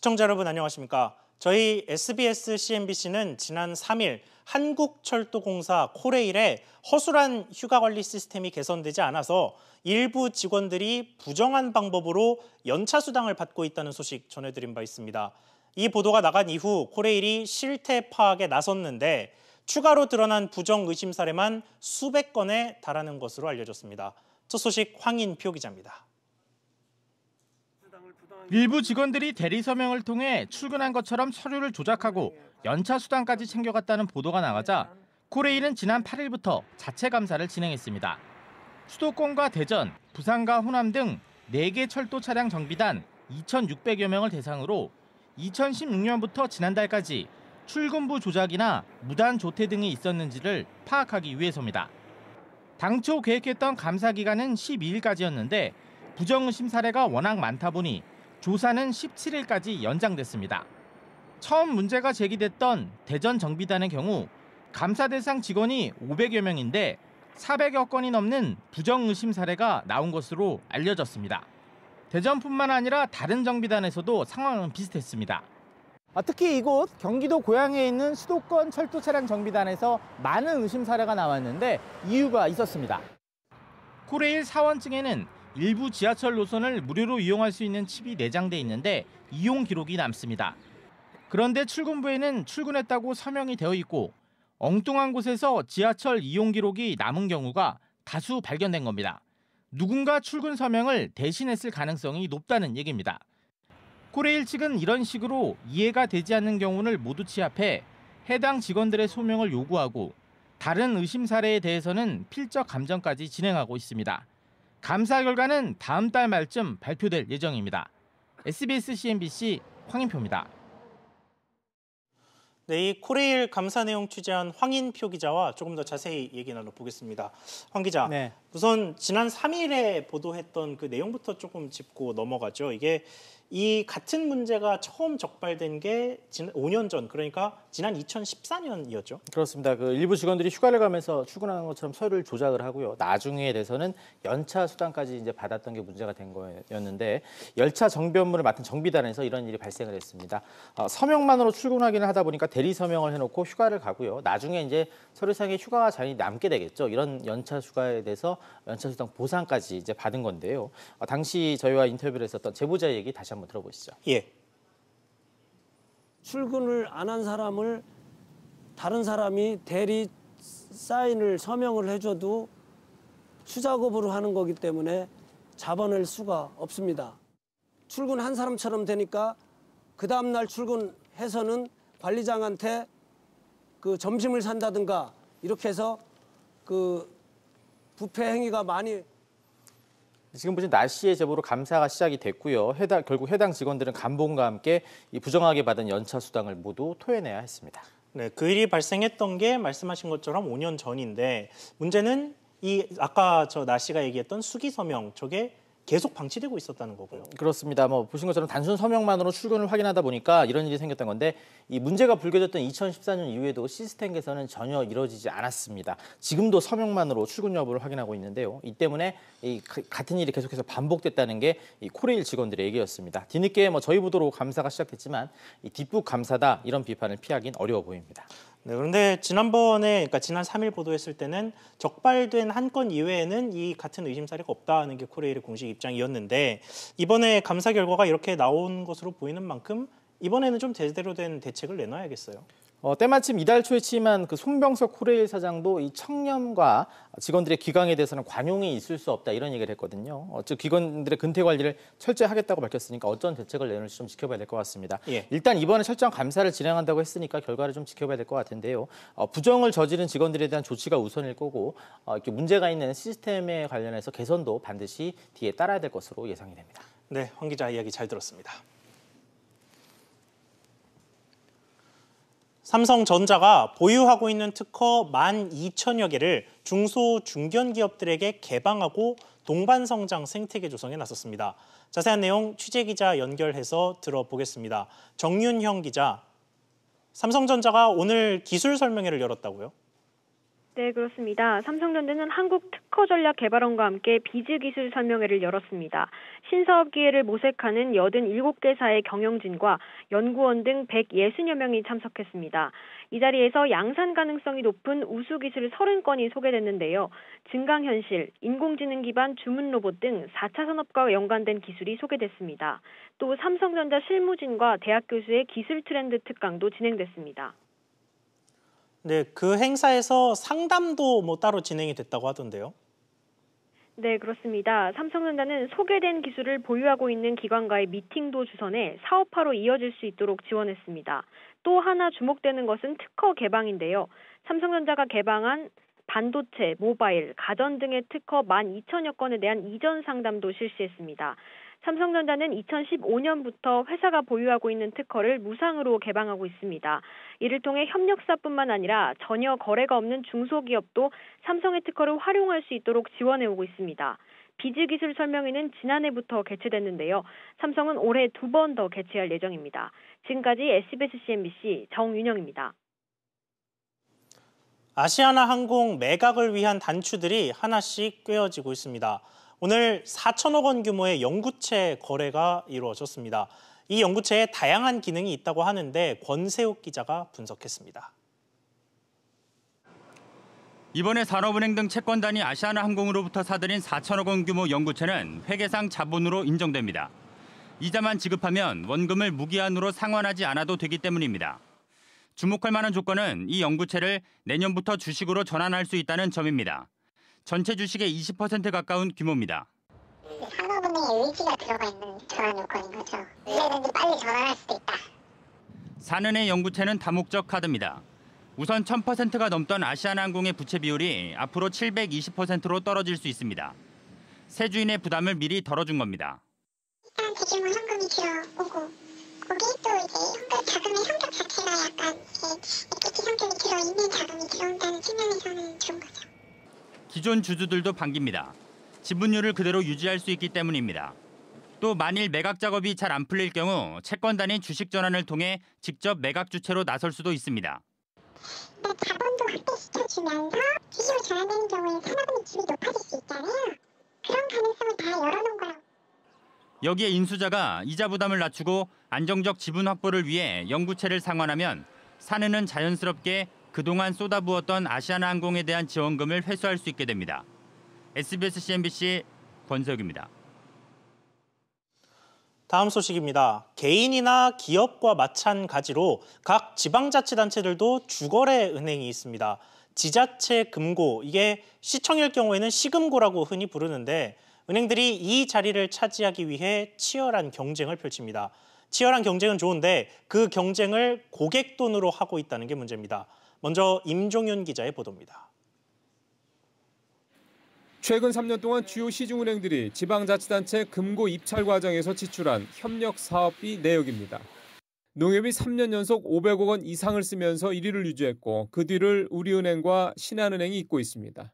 시청자 여러분 안녕하십니까? 저희 SBS CNBC는 지난 3일 한국철도공사 코레일의 허술한 휴가 관리 시스템이 개선되지 않아서 일부 직원들이 부정한 방법으로 연차 수당을 받고 있다는 소식 전해드린 바 있습니다. 이 보도가 나간 이후 코레일이 실태 파악에 나섰는데 추가로 드러난 부정 의심 사례만 수백 건에 달하는 것으로 알려졌습니다. 첫 소식 황인표 기자입니다. 일부 직원들이 대리 서명을 통해 출근한 것처럼 서류를 조작하고 연차 수당까지 챙겨갔다는 보도가 나가자 코레일은 지난 8일부터 자체 감사를 진행했습니다. 수도권과 대전, 부산과 호남 등 4개 철도 차량 정비단 2,600여 명을 대상으로 2016년부터 지난달까지 출근부 조작이나 무단 조퇴 등이 있었는지를 파악하기 위해서입니다. 당초 계획했던 감사 기간은 12일까지였는데 부정 의심 사례가 워낙 많다 보니 조사는 17일까지 연장됐습니다. 처음 문제가 제기됐던 대전 정비단의 경우 감사 대상 직원이 500여 명인데 400여 건이 넘는 부정 의심 사례가 나온 것으로 알려졌습니다. 대전뿐만 아니라 다른 정비단에서도 상황은 비슷했습니다. 아, 특히 이곳 경기도 고양에 있는 수도권 철도 차량 정비단에서 많은 의심 사례가 나왔는데 이유가 있었습니다. 코레일 사원증에는 일부 지하철 노선을 무료로 이용할 수 있는 칩이 내장돼 있는데 이용 기록이 남습니다. 그런데 출근부에는 출근했다고 서명이 되어 있고 엉뚱한 곳에서 지하철 이용 기록이 남은 경우가 다수 발견된 겁니다. 누군가 출근 서명을 대신했을 가능성이 높다는 얘기입니다. 코레일 측은 이런 식으로 이해가 되지 않는 경우를 모두 취합해 해당 직원들의 소명을 요구하고 다른 의심 사례에 대해서는 필적 감정까지 진행하고 있습니다. 감사 결과는 다음 달 말쯤 발표될 예정입니다. SBS CNBC 황인표입니다. 네, 이 코레일 감사 내용 취재한 황인표 기자와 조금 더 자세히 얘기 나눠보겠습니다. 황 기자, 네. 우선 지난 3일에 보도했던 그 내용부터 조금 짚고 넘어가죠. 이게 이 같은 문제가 처음 적발된 게 지난 5년 전 그러니까 지난 2014년이었죠. 그렇습니다. 그 일부 직원들이 휴가를 가면서 출근하는 것처럼 서류를 조작을 하고요. 나중에 대해서는 연차 수당까지 이제 받았던 게 문제가 된 거였는데 열차 정비 업무를 맡은 정비단에서 이런 일이 발생을 했습니다. 어, 서명만으로 출근 하기는 하다 보니까 대리 서명을 해놓고 휴가를 가고요. 나중에 이제 서류상에 휴가가 자연히 남게 되겠죠. 이런 연차 휴가에 대해서 연차 수당 보상까지 이제 받은 건데요. 어, 당시 저희와 인터뷰를 했었던 제보자 얘기 다시 한번. 한번 들어보시죠. 예. 출근을 안 한 사람을 다른 사람이 대리 사인을 서명을 해줘도 수작업으로 하는 거기 때문에 잡아낼 수가 없습니다. 출근한 사람처럼 되니까 그 다음날 출근해서는 관리장한테 그 점심을 산다든가 이렇게 해서 그 부패 행위가 많이 지금 보신 날씨의 제보로 감사가 시작이 됐고요. 해당, 결국 해당 직원들은 간봉과 함께 이 부정하게 받은 연차 수당을 모두 토해내야 했습니다. 네, 그 일이 발생했던 게 말씀하신 것처럼 5년 전인데 문제는 이 아까 저날씨가 얘기했던 수기 서명 저게 계속 방치되고 있었다는 거고요. 그렇습니다. 뭐 보신 것처럼 단순 서명만으로 출근을 확인하다 보니까 이런 일이 생겼던 건데 이 문제가 불거졌던 2014년 이후에도 시스템 개선은 전혀 이루어지지 않았습니다. 지금도 서명만으로 출근 여부를 확인하고 있는데요. 이 때문에 이 같은 일이 계속해서 반복됐다는 게 이 코레일 직원들의 얘기였습니다. 뒤늦게 뭐 저희 보도로 감사가 시작됐지만 이 뒷북 감사다 이런 비판을 피하기는 어려워 보입니다. 네, 그런데 지난번에 그러니까 지난 3일 보도했을 때는 적발된 한 건 이외에는 이 같은 의심 사례가 없다는 게 코레일의 공식 입장이었는데 이번에 감사 결과가 이렇게 나온 것으로 보이는 만큼 이번에는 좀 제대로 된 대책을 내놔야겠어요. 어, 때마침 이달 초에 취임한 그 송병석 코레일 사장도 이 청렴과 직원들의 기강에 대해서는 관용이 있을 수 없다 이런 얘기를 했거든요. 어, 즉 기관들의 근태 관리를 철저히 하겠다고 밝혔으니까 어떤 대책을 내놓을지 좀 지켜봐야 될 것 같습니다. 예. 일단 이번에 철저한 감사를 진행한다고 했으니까 결과를 좀 지켜봐야 될 것 같은데요. 어, 부정을 저지른 직원들에 대한 조치가 우선일 거고 어, 이렇게 문제가 있는 시스템에 관련해서 개선도 반드시 뒤에 따라야 될 것으로 예상이 됩니다. 네, 황 기자 이야기 잘 들었습니다. 삼성전자가 보유하고 있는 특허 12,000여 개를 중소 중견 기업들에게 개방하고 동반 성장 생태계 조성에 나섰습니다. 자세한 내용 취재 기자 연결해서 들어보겠습니다. 정윤형 기자, 삼성전자가 오늘 기술 설명회를 열었다고요? 네, 그렇습니다. 삼성전자는 한국 특허 전략 개발원과 함께 비즈 기술 설명회를 열었습니다. 신사업 기회를 모색하는 87개사의 경영진과 연구원 등 160여 명이 참석했습니다. 이 자리에서 양산 가능성이 높은 우수 기술 30건이 소개됐는데요. 증강현실, 인공지능 기반 주문 로봇 등 4차 산업과 연관된 기술이 소개됐습니다. 또 삼성전자 실무진과 대학 교수의 기술 트렌드 특강도 진행됐습니다. 네, 그 행사에서 상담도 뭐 따로 진행이 됐다고 하던데요. 네, 그렇습니다. 삼성전자는 소개된 기술을 보유하고 있는 기관과의 미팅도 주선해 사업화로 이어질 수 있도록 지원했습니다. 또 하나 주목되는 것은 특허 개방인데요. 삼성전자가 개방한 반도체, 모바일, 가전 등의 특허 12,000여 건에 대한 이전 상담도 실시했습니다. 삼성전자는 2015년부터 회사가 보유하고 있는 특허를 무상으로 개방하고 있습니다. 이를 통해 협력사뿐만 아니라 전혀 거래가 없는 중소기업도 삼성의 특허를 활용할 수 있도록 지원해 오고 있습니다. 비즈 기술 설명회는 지난해부터 개최됐는데요. 삼성은 올해 두 번 더 개최할 예정입니다. 지금까지 SBS CNBC 정윤영입니다. 아시아나 항공 매각을 위한 단추들이 하나씩 꿰어지고 있습니다. 오늘 4천억 원 규모의 영구채 거래가 이루어졌습니다. 이 영구채에 다양한 기능이 있다고 하는데 권세욱 기자가 분석했습니다. 이번에 산업은행 등 채권단이 아시아나항공으로부터 사들인 4천억 원 규모 영구채는 회계상 자본으로 인정됩니다. 이자만 지급하면 원금을 무기한으로 상환하지 않아도 되기 때문입니다. 주목할 만한 조건은 이 영구채를 내년부터 주식으로 전환할 수 있다는 점입니다. 전체 주식의 20% 가까운 규모입니다. 산업은의 의지가 들어가 있는 전환 요건인 거죠. 언제든지 빨리 전환할 수도 있다. 산은의 연구채는 다목적 카드입니다. 우선 1000%가 넘던 아시아나항공의 부채 비율이 앞으로 720%로 떨어질 수 있습니다. 세 주인의 부담을 미리 덜어준 겁니다. 일단 대규모 현금이 들어오고 거기 또 이제 현금 자금의 성격 자체가 약간 이렇게 이 성격이 들어있는 자금이 들어온다는 측면에서는 좋은 것 기존 주주들도 반깁니다. 지분율을 그대로 유지할 수 있기 때문입니다. 또 만일 매각 작업이 잘 안 풀릴 경우 채권단이 주식 전환을 통해 직접 매각 주체로 나설 수도 있습니다. 자본도 확대시켜주면서 주식을 전환하는 경우에 산업은 입이 높아질 수 있잖아요. 그런 가능성을 다 열어놓은 거라고. 여기에 인수자가 이자 부담을 낮추고 안정적 지분 확보를 위해 영구채를 상환하면 사내는 자연스럽게 그동안 쏟아부었던 아시아나항공에 대한 지원금을 회수할 수 있게 됩니다. SBS CNBC 권석입니다. 다음 소식입니다. 개인이나 기업과 마찬가지로 각 지방자치단체들도 주거래 은행이 있습니다. 지자체 금고, 이게 시청일 경우에는 시금고라고 흔히 부르는데 은행들이 이 자리를 차지하기 위해 치열한 경쟁을 펼칩니다. 치열한 경쟁은 좋은데 그 경쟁을 고객 돈으로 하고 있다는 게 문제입니다. 먼저 임종현 기자의 보도입니다. 최근 3년 동안 주요 시중은행들이 지방자치단체 금고 입찰 과정에서 지출한 협력 사업비 내역입니다. 농협이 3년 연속 500억 원 이상을 쓰면서 1위를 유지했고 그 뒤를 우리은행과 신한은행이 잇고 있습니다.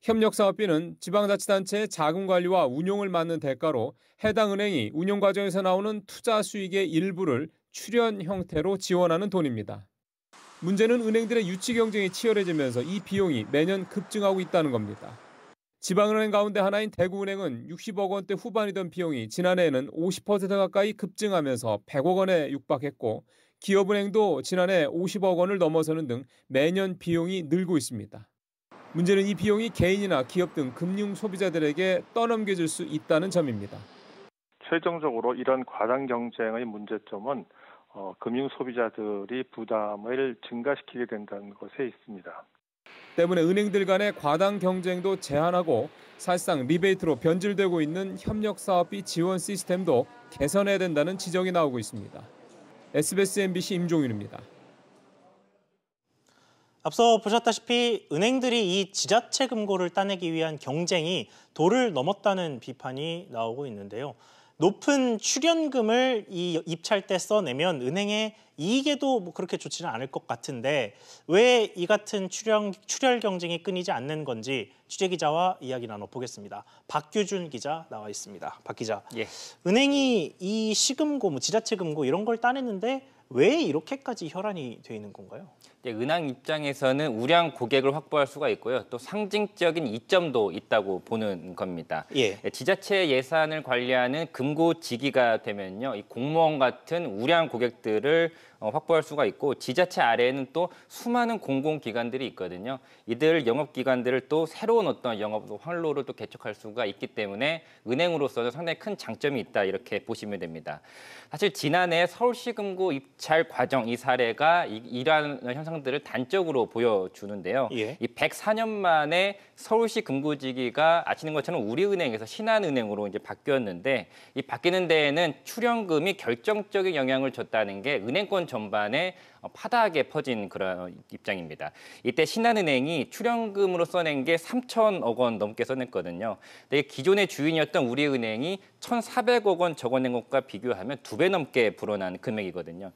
협력 사업비는 지방자치단체의 자금 관리와 운용을 맡는 대가로 해당 은행이 운용 과정에서 나오는 투자 수익의 일부를 출연 형태로 지원하는 돈입니다. 문제는 은행들의 유치 경쟁이 치열해지면서 이 비용이 매년 급증하고 있다는 겁니다. 지방은행 가운데 하나인 대구은행은 60억 원대 후반이던 비용이 지난해에는 50% 가까이 급증하면서 100억 원에 육박했고 기업은행도 지난해 50억 원을 넘어서는 등 매년 비용이 늘고 있습니다. 문제는 이 비용이 개인이나 기업 등 금융 소비자들에게 떠넘겨질 수 있다는 점입니다. 최종적으로 이런 과당 경쟁의 문제점은 어, 금융 소비자들이 부담을 증가시키게 된다는 것에 있습니다. 때문에 은행들 간의 과당 경쟁도 제한하고 사실상 리베이트로 변질되고 있는 협력 사업비 지원 시스템도 개선해야 된다는 지적이 나오고 있습니다. SBS MBC 임종윤입니다. 앞서 보셨다시피 은행들이 이 지자체 금고를 따내기 위한 경쟁이 도를 넘었다는 비판이 나오고 있는데요. 높은 출연금을 이 입찰 때 써내면 은행의 이익에도 뭐 그렇게 좋지는 않을 것 같은데 왜 이 같은 출연, 출혈 경쟁이 끊이지 않는 건지 취재 기자와 이야기 나눠보겠습니다. 박규준 기자 나와 있습니다. 박 기자, 예. 은행이 이 시금고, 뭐 지자체 금고 이런 걸 따냈는데 왜 이렇게까지 혈안이 돼 있는 건가요? 은행 입장에서는 우량 고객을 확보할 수가 있고요. 또 상징적인 이점도 있다고 보는 겁니다. 예. 예 지자체 예산을 관리하는 금고지기가 되면요. 이 공무원 같은 우량 고객들을 어, 확보할 수가 있고 지자체 아래에는 또 수많은 공공기관들이 있거든요. 이들 영업기관들을 또 새로운 어떤 영업 활로로 또 개척할 수가 있기 때문에 은행으로서는 상당히 큰 장점이 있다 이렇게 보시면 됩니다. 사실 지난해 서울시 금고 입찰 과정 이 사례가 이러한 현상 현상들을 단적으로 보여주는데요. 예. 이 104년 만에 서울시 금고지기가 아시는 것처럼 우리은행에서 신한은행으로 이제 바뀌었는데 이 바뀌는 데에는 출연금이 결정적인 영향을 줬다는 게 은행권 전반에 어, 파다하게 퍼진 그런 입장입니다. 이때 신한은행이 출연금으로 써낸 게 3천억 원 넘게 써냈거든요. 근데 기존의 주인이었던 우리은행이 1,400억 원 적어낸 것과 비교하면 두 배 넘게 불어난 금액이거든요.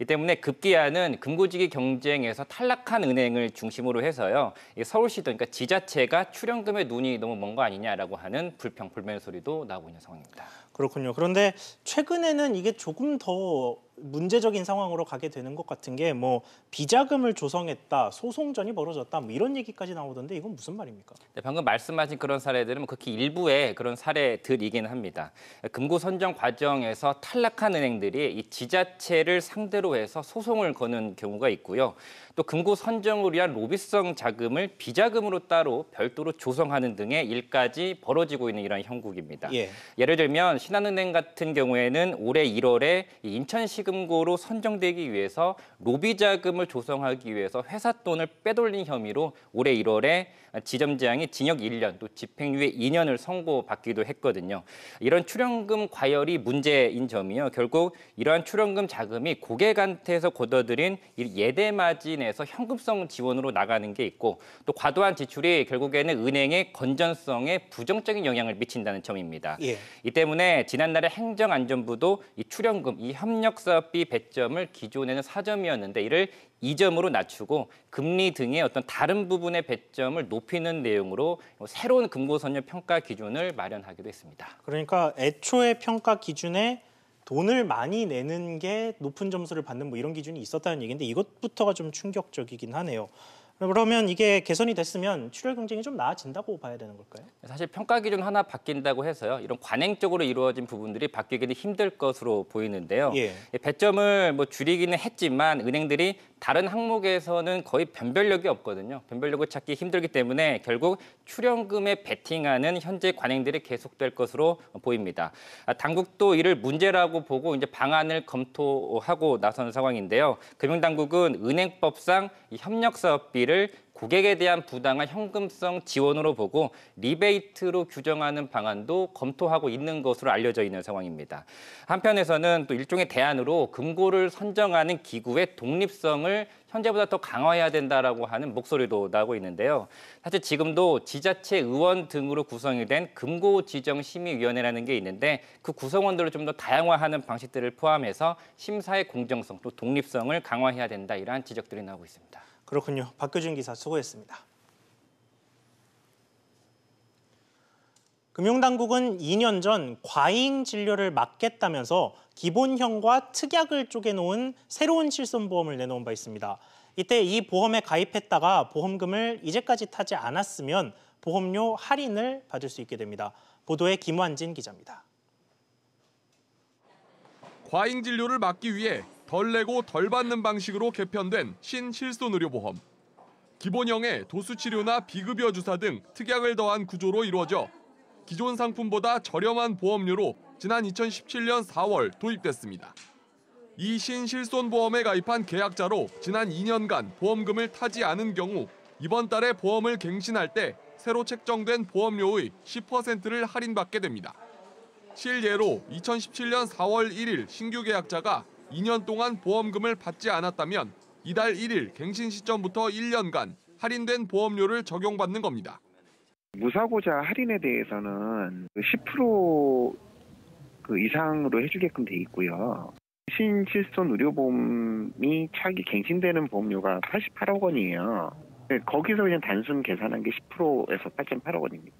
이 때문에 급기야는 금고지기 경쟁에서 탈락한 은행을 중심으로 해서요. 서울시도 그러니까 지자체가 출연금에 눈이 너무 먼 거 아니냐라고 하는 불평 불만의 소리도 나오고 있는 상황입니다. 그렇군요. 그런데 최근에는 이게 조금 더 문제적인 상황으로 가게 되는 것 같은 게 뭐 비자금을 조성했다, 소송전이 벌어졌다 뭐 이런 얘기까지 나오던데 이건 무슨 말입니까? 네, 방금 말씀하신 그런 사례들은 뭐 극히 일부의 그런 사례들이긴 합니다. 금고 선정 과정에서 탈락한 은행들이 이 지자체를 상대로 해서 소송을 거는 경우가 있고요. 또 금고 선정을 위한 로비성 자금을 비자금으로 따로 별도로 조성하는 등의 일까지 벌어지고 있는 이런 형국입니다. 예. 예를 들면 신한은행 같은 경우에는 올해 1월에 인천시 금고로 선정되기 위해서 로비 자금을 조성하기 위해서 회사 돈을 빼돌린 혐의로 올해 1월에 지점장이 징역 1년 또 집행유예 2년을 선고받기도 했거든요. 이런 출연금 과열이 문제인 점이요. 결국 이러한 출연금 자금이 고객한테서 걷어들인 예대 마진에서 현금성 지원으로 나가는 게 있고 또 과도한 지출이 결국에는 은행의 건전성에 부정적인 영향을 미친다는 점입니다. 예. 이 때문에 지난날에 행정안전부도 이 출연금 이 협력사 투자비 1점을 기존에는 4점이었는데 이를 2점으로 낮추고 금리 등의 어떤 다른 부분의 배점을 높이는 내용으로 새로운 금고선열 평가 기준을 마련하기도 했습니다. 그러니까 애초에 평가 기준에 돈을 많이 내는 게 높은 점수를 받는 뭐 이런 기준이 있었다는 얘기인데 이것부터가 좀 충격적이긴 하네요. 그러면 이게 개선이 됐으면 출혈 경쟁이 좀 나아진다고 봐야 되는 걸까요? 사실 평가 기준 하나 바뀐다고 해서요. 이런 관행적으로 이루어진 부분들이 바뀌기는 힘들 것으로 보이는데요. 예. 예 배점을 뭐 줄이기는 했지만 은행들이 다른 항목에서는 거의 변별력이 없거든요. 변별력을 찾기 힘들기 때문에 결국 출연금에 베팅하는 현재 관행들이 계속될 것으로 보입니다. 아, 당국도 이를 문제라고 보고 이제 방안을 검토하고 나선 상황인데요. 금융당국은 은행법상 협력 사업비 이를 고객에 대한 부당한 현금성 지원으로 보고 리베이트로 규정하는 방안도 검토하고 있는 것으로 알려져 있는 상황입니다. 한편에서는 또 일종의 대안으로 금고를 선정하는 기구의 독립성을 현재보다 더 강화해야 된다라고 하는 목소리도 나오고 있는데요. 사실 지금도 지자체 의원 등으로 구성이 된 금고 지정 심의위원회라는 게 있는데 그 구성원들을 좀 더 다양화하는 방식들을 포함해서 심사의 공정성 또 독립성을 강화해야 된다 이러한 지적들이 나오고 있습니다. 그렇군요. 박교준 기사 수고했습니다. 금융당국은 2년 전 과잉 진료를 막겠다면서 기본형과 특약을 쪼개놓은 새로운 실손보험을 내놓은 바 있습니다. 이때 이 보험에 가입했다가 보험금을 이제까지 타지 않았으면 보험료 할인을 받을 수 있게 됩니다. 보도에 김환진 기자입니다. 과잉 진료를 막기 위해 덜 내고 덜 받는 방식으로 개편된 신실손 의료보험. 기본형의 도수치료나 비급여 주사 등 특약을 더한 구조로 이루어져 기존 상품보다 저렴한 보험료로 지난 2017년 4월 도입됐습니다. 이 신실손보험에 가입한 계약자로 지난 2년간 보험금을 타지 않은 경우 이번 달에 보험을 갱신할 때 새로 책정된 보험료의 10%를 할인받게 됩니다. 실례로 2017년 4월 1일 신규 계약자가 2년 동안 보험금을 받지 않았다면 이달 1일 갱신 시점부터 1년간 할인된 보험료를 적용받는 겁니다. 무사고자 할인에 대해서는 10%그 그 이상으로 해주게끔 돼 있고요. 신실손 의료보험이 차기 갱신되는 보험료가 88억 원이에요. 네, 거기서 그냥 단순 계산한 게 10%에서 8.8억 원입니다.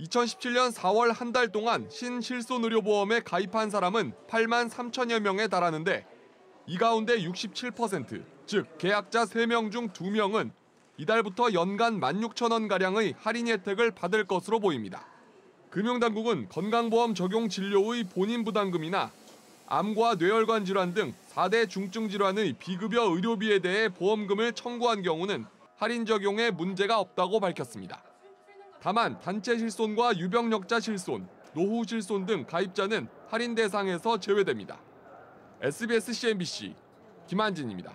2017년 4월 한 달 동안 신실손의료보험에 가입한 사람은 8만 3천여 명에 달하는데 이 가운데 67%, 즉 계약자 3명 중 2명은 이달부터 연간 16,000원 가량의 할인 혜택을 받을 것으로 보입니다. 금융당국은 건강보험 적용 진료의 본인 부담금이나 암과 뇌혈관 질환 등 4대 중증 질환의 비급여 의료비에 대해 보험금을 청구한 경우는 할인 적용에 문제가 없다고 밝혔습니다. 다만 단체 실손과 유병력자 실손, 노후 실손 등 가입자는 할인 대상에서 제외됩니다. SBS CNBC 김한진입니다.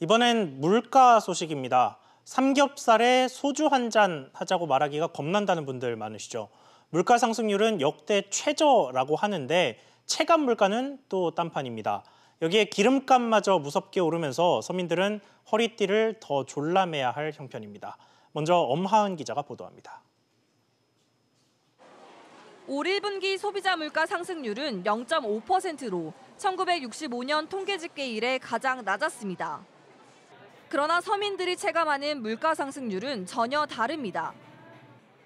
이번엔 물가 소식입니다. 삼겹살에 소주 한 잔 하자고 말하기가 겁난다는 분들 많으시죠. 물가 상승률은 역대 최저라고 하는데 체감 물가는 또 딴판입니다. 여기에 기름값마저 무섭게 오르면서 서민들은 허리띠를 더 졸라매야 할 형편입니다. 먼저 엄하은 기자가 보도합니다. 올 1분기 소비자 물가 상승률은 0.5%로 1965년 통계 집계 이래 가장 낮았습니다. 그러나 서민들이 체감하는 물가 상승률은 전혀 다릅니다.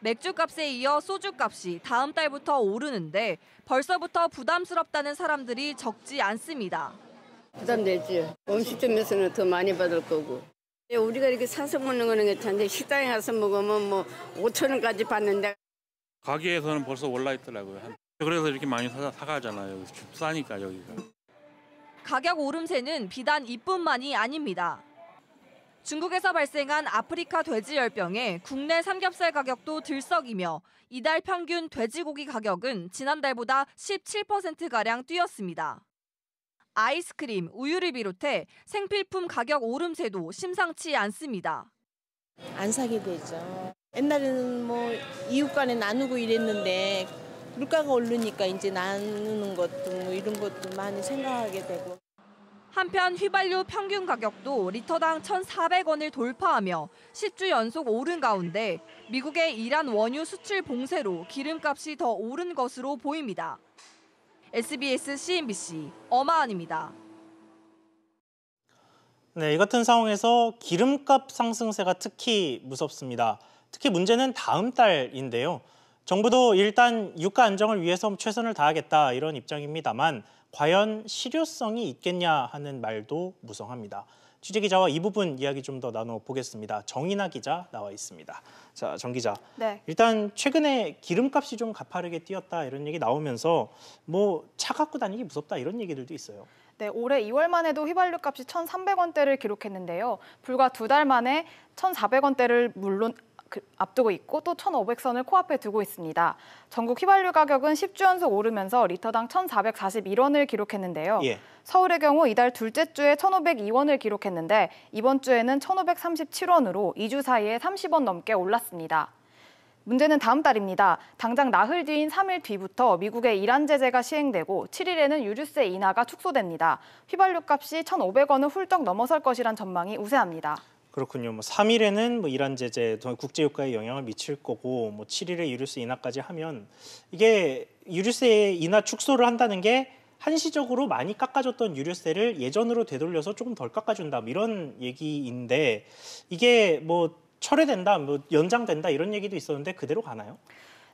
맥주값에 이어 소주값이 다음 달부터 오르는데 벌써부터 부담스럽다는 사람들이 적지 않습니다. 부담되지. 음식점에서는 더 많이 받을 거고 예, 우리가 이렇게 사서 먹는 거는 괜찮은데 식당에 가서 먹으면 뭐 5천 원까지 받는데 가게에서는 벌써 올라 있더라고요. 그래서 이렇게 많이 사, 사가잖아요. 싸니까 여기가. 가격 오름세는 비단 이뿐만이 아닙니다. 중국에서 발생한 아프리카 돼지열병에 국내 삼겹살 가격도 들썩이며 이달 평균 돼지고기 가격은 지난달보다 17%가량 뛰었습니다. 아이스크림, 우유를 비롯해 생필품 가격 오름세도 심상치 않습니다. 안 사게 되죠. 옛날에는 뭐 이웃 간에 나누고 이랬는데 물가가 오르니까 이제 나누는 것도 뭐 이런 것도 많이 생각하게 되고. 한편 휘발유 평균 가격도 리터당 1,400원을 돌파하며 10주 연속 오른 가운데 미국의 이란 원유 수출 봉쇄로 기름값이 더 오른 것으로 보입니다. SBS CNBC 엄하은입니다. 네, 이 같은 상황에서 기름값 상승세가 특히 무섭습니다. 특히 문제는 다음 달인데요. 정부도 일단 유가 안정을 위해서 최선을 다하겠다 이런 입장입니다만 과연 실효성이 있겠냐 하는 말도 무성합니다. 취재 기자와 이 부분 이야기 좀 더 나눠 보겠습니다. 정인아 기자 나와 있습니다. 자, 정 기자. 네. 일단 최근에 기름값이 좀 가파르게 뛰었다 이런 얘기 나오면서 뭐 차 갖고 다니기 무섭다 이런 얘기들도 있어요. 네, 올해 2월만 해도 휘발유 값이 1,300원대를 기록했는데요. 불과 두 달 만에 1,400원대를 물론 그, 앞두고 있고 또 1,500선을 코앞에 두고 있습니다. 전국 휘발유 가격은 10주 연속 오르면서 리터당 1,441원을 기록했는데요. 예. 서울의 경우 이달 둘째 주에 1,502원을 기록했는데 이번 주에는 1,537원으로 2주 사이에 30원 넘게 올랐습니다. 문제는 다음 달입니다. 당장 나흘 뒤인 3일 뒤부터 미국의 이란 제재가 시행되고 7일에는 유류세 인하가 축소됩니다. 휘발유 값이 1,500원을 훌쩍 넘어설 것이란 전망이 우세합니다. 그렇군요. 뭐 3일에는 뭐 이란 제재 국제 유가에 영향을 미칠 거고 뭐 7일에 유류세 인하까지 하면 이게 유류세 인하 축소를 한다는 게 한시적으로 많이 깎아줬던 유류세를 예전으로 되돌려서 조금 덜 깎아준다 뭐 이런 얘기인데 이게 뭐 철회된다, 뭐 연장된다 이런 얘기도 있었는데 그대로 가나요?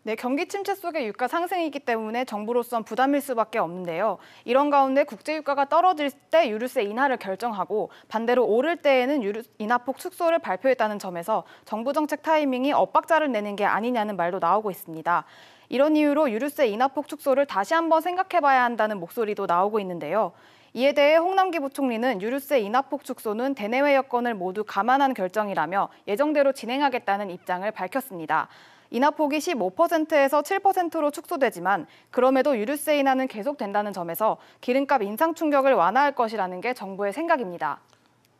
네, 경기 침체 속에 유가 상승이기 때문에 정부로선 부담일 수밖에 없는데요. 이런 가운데 국제 유가가 떨어질 때 유류세 인하를 결정하고 반대로 오를 때에는 유류 인하폭 축소를 발표했다는 점에서 정부 정책 타이밍이 엇박자를 내는 게 아니냐는 말도 나오고 있습니다. 이런 이유로 유류세 인하폭 축소를 다시 한번 생각해봐야 한다는 목소리도 나오고 있는데요. 이에 대해 홍남기 부총리는 유류세 인하폭 축소는 대내외 여건을 모두 감안한 결정이라며 예정대로 진행하겠다는 입장을 밝혔습니다. 인하폭이 15%에서 7%로 축소되지만 그럼에도 유류세 인하는 계속된다는 점에서 기름값 인상 충격을 완화할 것이라는 게 정부의 생각입니다.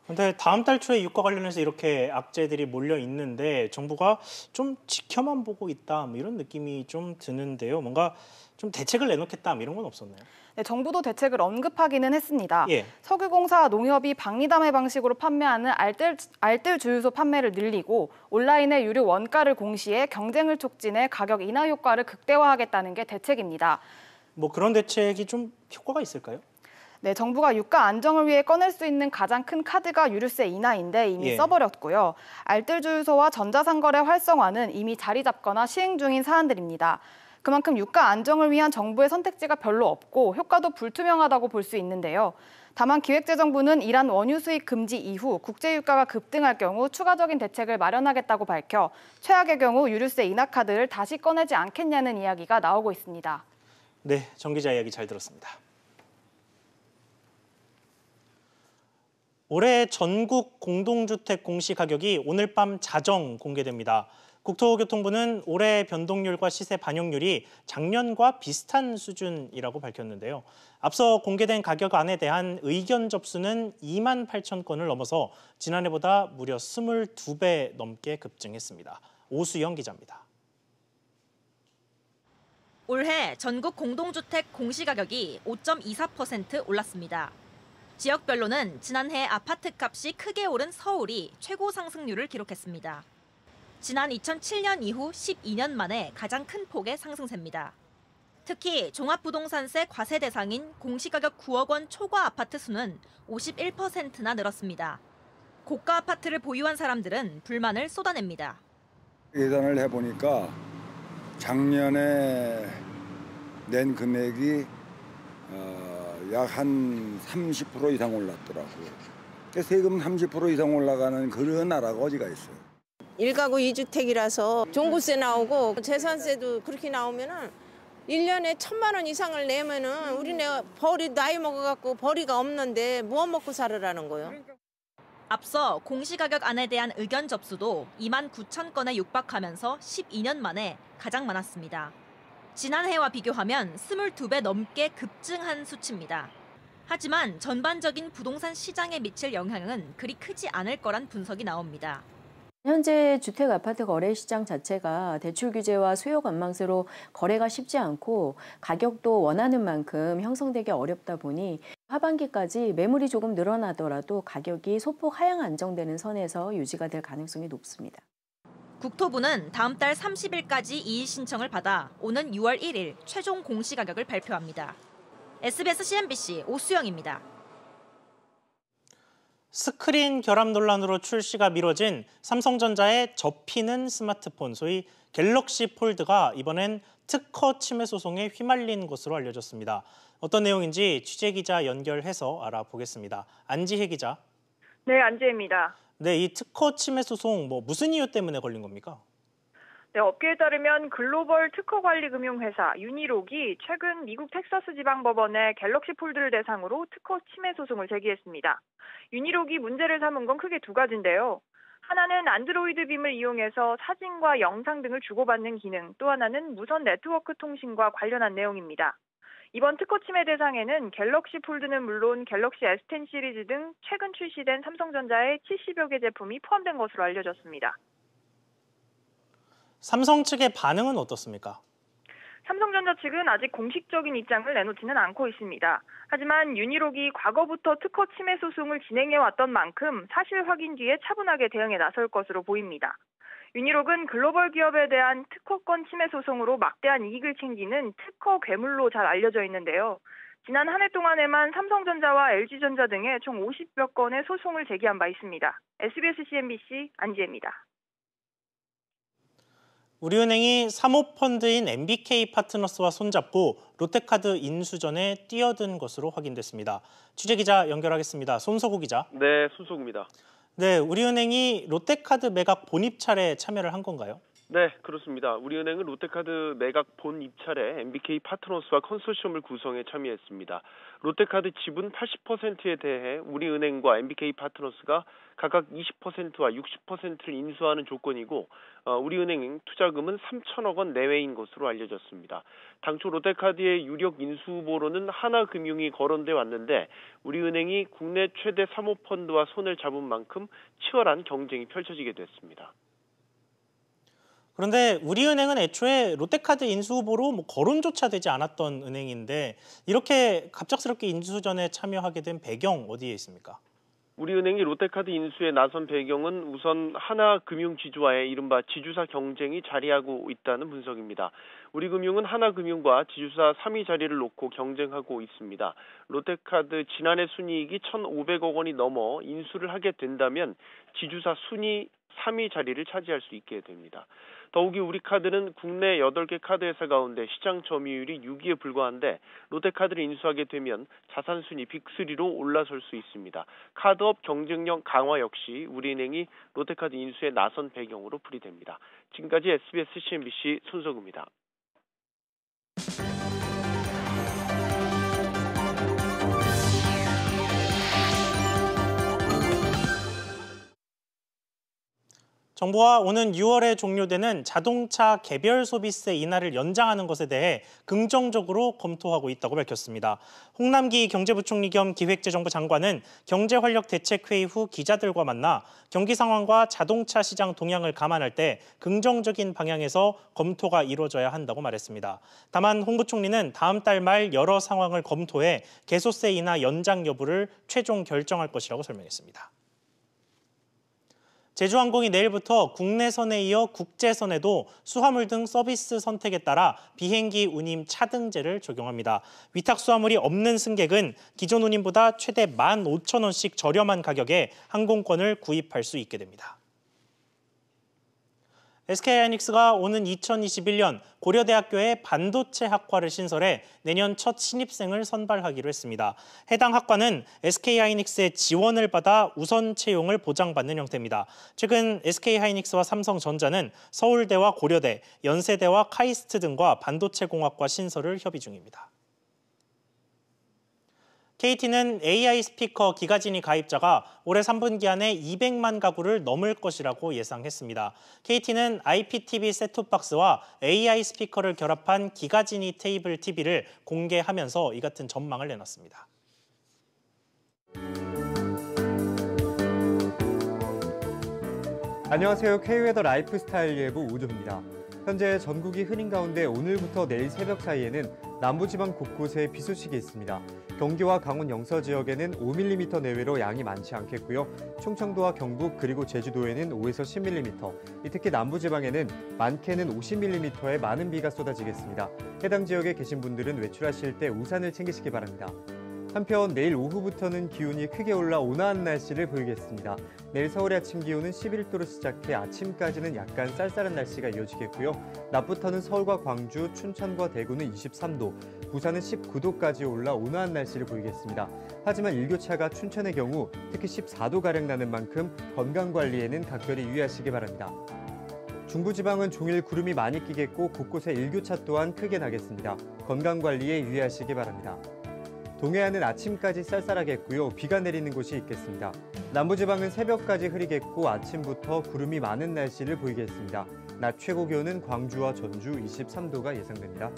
근데 다음 달 초에 유가 관련해서 이렇게 악재들이 몰려 있는데 정부가 좀 지켜만 보고 있다 뭐 이런 느낌이 좀 드는데요. 뭔가 좀 대책을 내놓겠다 뭐 이런 건 없었나요? 네, 정부도 대책을 언급하기는 했습니다. 예. 석유공사 농협이 박리담의 방식으로 판매하는 알뜰, 알뜰 주유소 판매를 늘리고 온라인의 유료 원가를 공시해 경쟁을 촉진해 가격 인하 효과를 극대화하겠다는 게 대책입니다. 뭐 그런 대책이 좀 효과가 있을까요? 네, 정부가 유가 안정을 위해 꺼낼 수 있는 가장 큰 카드가 유류세 인하인데 이미 예. 써버렸고요. 알뜰주유소와 전자상거래 활성화는 이미 자리 잡거나 시행 중인 사안들입니다. 그만큼 유가 안정을 위한 정부의 선택지가 별로 없고 효과도 불투명하다고 볼 수 있는데요. 다만 기획재정부는 이란 원유 수입 금지 이후 국제 유가가 급등할 경우 추가적인 대책을 마련하겠다고 밝혀 최악의 경우 유류세 인하 카드를 다시 꺼내지 않겠냐는 이야기가 나오고 있습니다. 네, 정 기자 이야기 잘 들었습니다. 올해 전국 공동주택 공시 가격이 오늘 밤 자정 공개됩니다. 국토교통부는 올해 변동률과 시세 반영률이 작년과 비슷한 수준이라고 밝혔는데요. 앞서 공개된 가격 안에 대한 의견 접수는 2만 8천 건을 넘어서 지난해보다 무려 22배 넘게 급증했습니다. 오수영 기자입니다. 올해 전국 공동주택 공시가격이 5.24% 올랐습니다. 지역별로는 지난해 아파트 값이 크게 오른 서울이 최고 상승률을 기록했습니다. 지난 2007년 이후 12년 만에 가장 큰 폭의 상승세입니다. 특히 종합부동산세 과세 대상인 공시가격 9억 원 초과 아파트 수는 51%나 늘었습니다. 고가 아파트를 보유한 사람들은 불만을 쏟아냅니다. 예산을 해보니까 작년에 낸 금액이 어... 약한30% 이상 올랐더라고요. 그러니까 세금 30% 이상 올라가는 그런 나라가 어디가 있어요. 일가구 이주택이라서 종부세 나오고 재산세도 그렇게 나오면은 년에 천만 원 이상을 내면은 우리네 벌이 나이 먹어갖고 벌이가 없는데 무엇 뭐 먹고 살으라는 거예요. 앞서 공시가격 안에 대한 의견 접수도 2만 9천 건에 육박하면서 12년 만에 가장 많았습니다. 지난해와 비교하면 22배 넘게 급증한 수치입니다. 하지만 전반적인 부동산 시장에 미칠 영향은 그리 크지 않을 거란 분석이 나옵니다. 현재 주택 아파트 거래 시장 자체가 대출 규제와 수요 관망세로 거래가 쉽지 않고 가격도 원하는 만큼 형성되기 어렵다 보니 하반기까지 매물이 조금 늘어나더라도 가격이 소폭 하향 안정되는 선에서 유지가 될 가능성이 높습니다. 국토부는 다음 달 30일까지 이의 신청을 받아 오는 6월 1일 최종 공시 가격을 발표합니다. SBS CNBC 오수영입니다. 스크린 결함 논란으로 출시가 미뤄진 삼성전자의 접히는 스마트폰, 소위 갤럭시 폴드가 이번엔 특허 침해 소송에 휘말린 것으로 알려졌습니다. 어떤 내용인지 취재 기자 연결해서 알아보겠습니다. 안지혜 기자. 네, 안지혜입니다. 네, 이 특허 침해 소송 뭐 무슨 이유 때문에 걸린 겁니까? 네, 업계에 따르면 글로벌 특허관리금융회사 유니록이 최근 미국 텍사스 지방법원에 갤럭시 폴드를 대상으로 특허 침해 소송을 제기했습니다. 유니록이 문제를 삼은 건 크게 두 가지인데요. 하나는 안드로이드 빔을 이용해서 사진과 영상 등을 주고받는 기능, 또 하나는 무선 네트워크 통신과 관련한 내용입니다. 이번 특허침해 대상에는 갤럭시 폴드는 물론 갤럭시 S10 시리즈 등 최근 출시된 삼성전자의 70여 개 제품이 포함된 것으로 알려졌습니다. 삼성 측의 반응은 어떻습니까? 삼성전자 측은 아직 공식적인 입장을 내놓지는 않고 있습니다. 하지만 유니록이 과거부터 특허 침해 소송을 진행해왔던 만큼 사실 확인 뒤에 차분하게 대응에 나설 것으로 보입니다. 유니록은 글로벌 기업에 대한 특허권 침해 소송으로 막대한 이익을 챙기는 특허 괴물로 잘 알려져 있는데요. 지난 한 해 동안에만 삼성전자와 LG전자 등의 총 50여 건의 소송을 제기한 바 있습니다. SBS CNBC 안지혜입니다. 우리은행이 사모펀드인 MBK 파트너스와 손잡고 롯데카드 인수전에 뛰어든 것으로 확인됐습니다. 취재기자 연결하겠습니다. 손석우 기자. 네, 손석우입니다. 네, 우리은행이 롯데카드 매각 본입찰에 참여를 한 건가요? 네, 그렇습니다. 우리은행은 롯데카드 매각 본 입찰에 MBK 파트너스와 컨소시엄을 구성해 참여했습니다. 롯데카드 지분 80%에 대해 우리은행과 MBK 파트너스가 각각 20%와 60%를 인수하는 조건이고 어, 우리은행 투자금은 3천억 원 내외인 것으로 알려졌습니다. 당초 롯데카드의 유력 인수 후보로는 하나금융이 거론돼 왔는데 우리은행이 국내 최대 사모펀드와 손을 잡은 만큼 치열한 경쟁이 펼쳐지게 됐습니다. 그런데 우리은행은 애초에 롯데카드 인수 후보로 뭐 거론조차 되지 않았던 은행인데 이렇게 갑작스럽게 인수전에 참여하게 된 배경 어디에 있습니까? 우리은행이 롯데카드 인수에 나선 배경은 우선 하나금융지주와의 이른바 지주사 경쟁이 자리하고 있다는 분석입니다. 우리금융은 하나금융과 지주사 3위 자리를 놓고 경쟁하고 있습니다. 롯데카드 지난해 순이익이 1,500억 원이 넘어 인수를 하게 된다면 지주사 순위 3위 자리를 차지할 수 있게 됩니다. 더욱이 우리 카드는 국내 8개 카드 회사 가운데 시장 점유율이 6위에 불과한데 롯데카드를 인수하게 되면 자산 순위 빅3로 올라설 수 있습니다. 카드업 경쟁력 강화 역시 우리은행이 롯데카드 인수에 나선 배경으로 풀이됩니다. 지금까지 SBS CNBC 손석우입니다. 정부가 오는 6월에 종료되는 자동차 개별 소비세 인하를 연장하는 것에 대해 긍정적으로 검토하고 있다고 밝혔습니다. 홍남기 경제부총리 겸 기획재정부 장관은 경제활력대책회의 후 기자들과 만나 경기 상황과 자동차 시장 동향을 감안할 때 긍정적인 방향에서 검토가 이루어져야 한다고 말했습니다. 다만 홍 부총리는 다음 달 말 여러 상황을 검토해 개소세 인하 연장 여부를 최종 결정할 것이라고 설명했습니다. 제주항공이 내일부터 국내선에 이어 국제선에도 수화물 등 서비스 선택에 따라 비행기 운임 차등제를 적용합니다. 위탁 수화물이 없는 승객은 기존 운임보다 최대 15,000원씩 저렴한 가격에 항공권을 구입할 수 있게 됩니다. SK 하이닉스가 오는 2021년 고려대학교에 반도체 학과를 신설해 내년 첫 신입생을 선발하기로 했습니다. 해당 학과는 SK 하이닉스의 지원을 받아 우선 채용을 보장받는 형태입니다. 최근 SK 하이닉스와 삼성전자는 서울대와 고려대, 연세대와 카이스트 등과 반도체 공학과 신설을 협의 중입니다. KT는 AI 스피커 기가진이 가입자가 올해 3분기 안에 200만 가구를 넘을 것이라고 예상했습니다. KT는 IPTV 셋톱박스와 AI 스피커를 결합한 기가진이 테이블 TV를 공개하면서 이 같은 전망을 내놨습니다. 안녕하세요. K웨더 라이프스타일 예부 우주입니다. 현재 전국이 흐린 가운데 오늘부터 내일 새벽 사이에는 남부지방 곳곳에 비 소식이 있습니다. 경기와 강원 영서 지역에는 5mm 내외로 양이 많지 않겠고요. 충청도와 경북 그리고 제주도에는 5에서 10mm, 특히 남부지방에는 많게는 50mm의 많은 비가 쏟아지겠습니다. 해당 지역에 계신 분들은 외출하실 때 우산을 챙기시기 바랍니다. 한편 내일 오후부터는 기온이 크게 올라 온화한 날씨를 보이겠습니다. 내일 서울의 아침 기온은 11도로 시작해 아침까지는 약간 쌀쌀한 날씨가 이어지겠고요. 낮부터는 서울과 광주, 춘천과 대구는 23도, 부산은 19도까지 올라 온화한 날씨를 보이겠습니다. 하지만 일교차가 춘천의 경우 특히 14도가량 나는 만큼 건강관리에는 각별히 유의하시기 바랍니다. 중부지방은 종일 구름이 많이 끼겠고 곳곳에 일교차 또한 크게 나겠습니다. 건강관리에 유의하시기 바랍니다. 동해안은 아침까지 쌀쌀하겠고요. 비가 내리는 곳이 있겠습니다. 남부지방은 새벽까지 흐리겠고 아침부터 구름이 많은 날씨를 보이겠습니다. 낮 최고 기온은 광주와 전주 23도가 예상됩니다.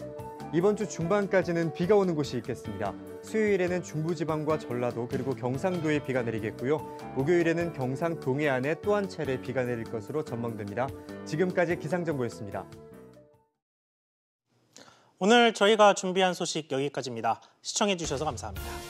이번 주 중반까지는 비가 오는 곳이 있겠습니다. 수요일에는 중부지방과 전라도 그리고 경상도에 비가 내리겠고요. 목요일에는 경상 동해안에 또한 차례 비가 내릴 것으로 전망됩니다. 지금까지 기상정보였습니다. 오늘 저희가 준비한 소식 여기까지입니다. 시청해주셔서 감사합니다.